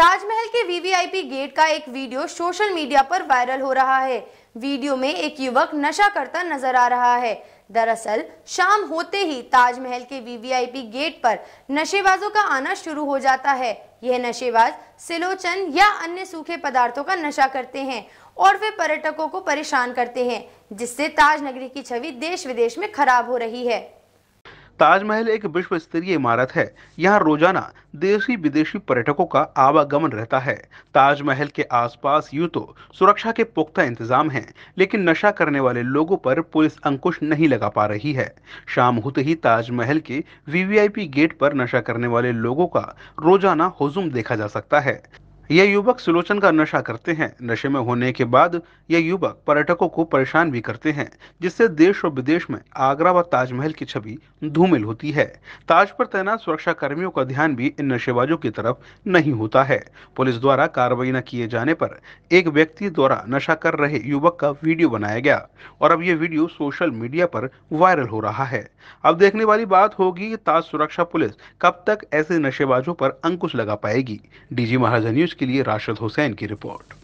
ताजमहल के VVIP gate का एक वीडियो सोशल मीडिया पर वायरल हो रहा है वीडियो में एक युवक नशा करता नजर आ रहा है दरअसल शाम होते ही ताजमहल के वीवीआईपी गेट पर नशेबाजों का आना शुरू हो जाता है यह नशेबाज सिलोचन या अन्य सूखे पदार्थों का नशा करते हैं और वे पर्यटकों को परेशान करते हैं जिससे ताज नगरी की छवि देश विदेश में खराब हो रही है ताजमहल एक विश्व स्तरीय इमारत है यहाँ रोजाना देशी विदेशी पर्यटकों का आवागमन रहता है ताजमहल के आसपास यूं तो सुरक्षा के पुख्ता इंतजाम हैं, लेकिन नशा करने वाले लोगों पर पुलिस अंकुश नहीं लगा पा रही है शाम होते ही ताजमहल के वीवीआईपी गेट पर नशा करने वाले लोगों का रोजाना हुजूम देखा जा सकता है यह युवक सुलोचन का नशा करते हैं नशे में होने के बाद यह युवक पर्यटकों को परेशान भी करते हैं जिससे देश और विदेश में आगरा व ताजमहल की छवि धूमिल होती है ताज पर तैनात सुरक्षा कर्मियों का ध्यान भी इन नशेबाजों की तरफ नहीं होता है पुलिस द्वारा कार्रवाई न किए जाने पर एक व्यक्ति द्वारा नशा कर रहे युवक का वीडियो बनाया गया और अब ये वीडियो सोशल मीडिया पर वायरल हो रहा है अब देखने वाली बात होगी ताज सुरक्षा पुलिस कब तक ऐसे नशेबाजों पर अंकुश लगा पाएगी डीजी महाराजा न्यूज के लिए राशिद हुसैन की रिपोर्ट